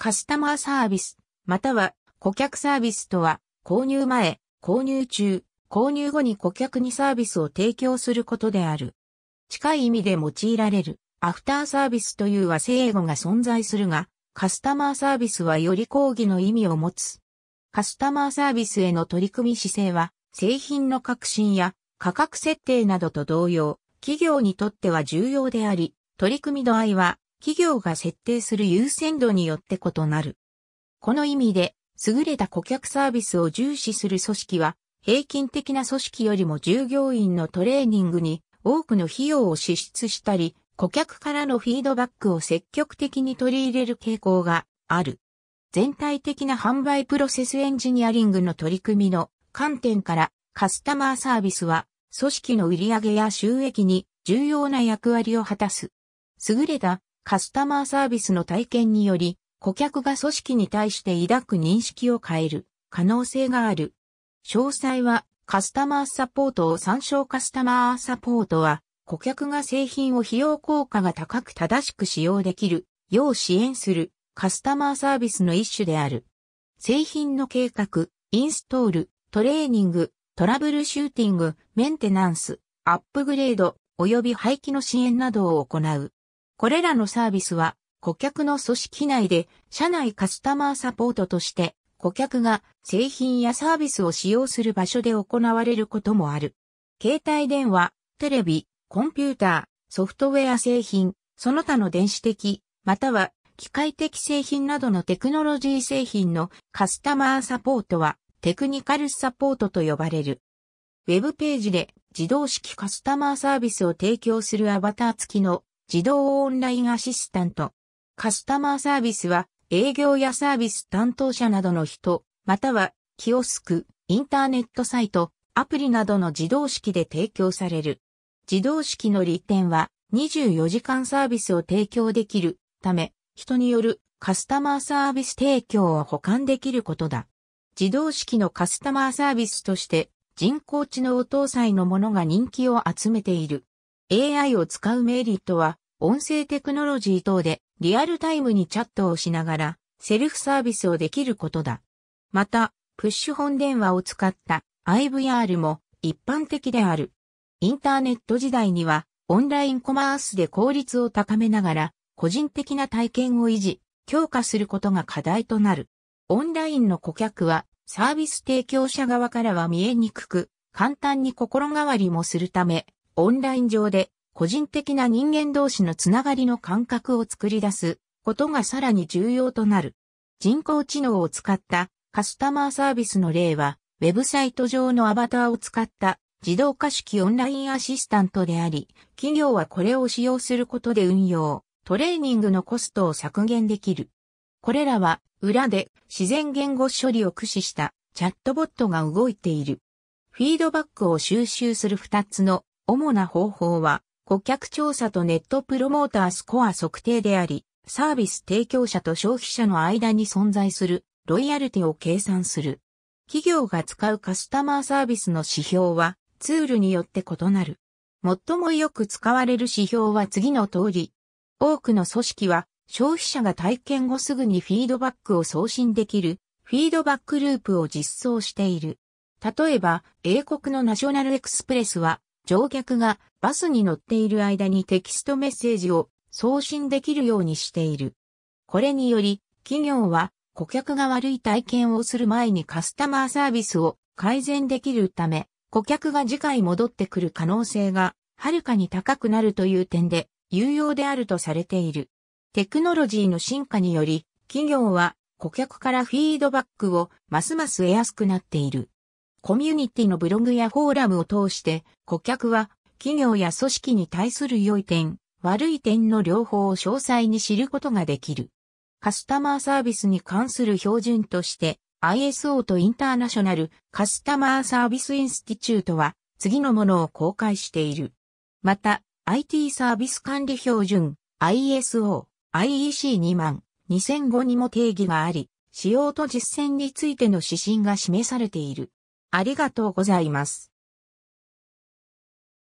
カスタマーサービス、または顧客サービスとは、購入前、購入中、購入後に顧客にサービスを提供することである。近い意味で用いられる、アフターサービスという和製英語が存在するが、カスタマーサービスはより講義の意味を持つ。カスタマーサービスへの取り組み姿勢は、製品の革新や価格設定などと同様、企業にとっては重要であり、取り組み度合いは企業が設定する優先度によって異なる。この意味で、優れた顧客サービスを重視する組織は、平均的な組織よりも従業員のトレーニングに多くの費用を支出したり、顧客からのフィードバックを積極的に取り入れる傾向がある。全体的な販売プロセスエンジニアリングの取り組みの観点からカスタマーサービスは組織の売上や収益に重要な役割を果たす。優れたカスタマーサービスの体験により、顧客が組織に対して抱く認識を変える可能性がある。詳細はカスタマーサポートを参照カスタマーサポートは顧客が製品を費用効果が高く正しく使用できるよう支援するカスタマーサービスの一種である。製品の計画、インストール、トレーニング、トラブルシューティング、メンテナンス、アップグレード、及び廃棄の支援などを行う。これらのサービスは、顧客の組織内で、社内カスタマーサポートとして、顧客が製品やサービスを使用する場所で行われることもある。携帯電話、テレビ、コンピューター、ソフトウェア製品、その他の電子的、または機械的製品などのテクノロジー製品のカスタマーサポートはテクニカルサポートと呼ばれる。ウェブページで自動式カスタマーサービスを提供するアバター付きの自動オンラインアシスタント。カスタマーサービスは営業やサービス担当者などの人、またはキオスク、インターネットサイト、アプリなどの自動式で提供される。自動式の利点は24時間サービスを提供できるため、人によるカスタマーサービス提供を保管できることだ。自動式のカスタマーサービスとして人工知能搭載のものが人気を集めている。AI を使うメリットは、音声テクノロジー等でリアルタイムにチャットをしながら、セルフサービスをできることだ。また、プッシュ本電話を使った IVR も一般的である。インターネット時代には、オンラインコマースで効率を高めながら、個人的な体験を維持、強化することが課題となる。オンラインの顧客は、サービス提供者側からは見えにくく、簡単に心変わりもするため、オンライン上で個人的な人間同士のつながりの感覚を作り出すことがさらに重要となる。人工知能を使ったカスタマーサービスの例は、ウェブサイト上のアバターを使った自動化式オンラインアシスタントであり、企業はこれを使用することで運用、トレーニングのコストを削減できる。これらは裏で自然言語処理を駆使したチャットボットが動いている。フィードバックを収集する2つの主な方法は、顧客調査とネットプロモータースコア測定であり、サービス提供者と消費者の間に存在するロイヤルティを計算する。企業が使うカスタマーサービスの指標はツールによって異なる。最もよく使われる指標は次の通り。多くの組織は消費者が体験後すぐにフィードバックを送信できるフィードバックループを実装している。例えば、英国のナショナルエクスプレスは乗客がバスに乗っている間にテキストメッセージを送信できるようにしている。これにより、企業は顧客が悪い体験をする前にカスタマーサービスを改善できるため、顧客が次回戻ってくる可能性がはるかに高くなるという点で有用であるとされている。テクノロジーの進化により、企業は顧客からフィードバックをますます得やすくなっている。コミュニティのブログやフォーラムを通して、顧客は企業や組織に対する良い点、悪い点の両方を詳細に知ることができる。カスタマーサービスに関する標準として、ISO とインターナショナルカスタマーサービスインスティチュートは次のものを公開している。また、IT サービス管理標準 ISO、IEC22005 にも定義があり、使用と実践についての指針が示されている。ありがとうございます。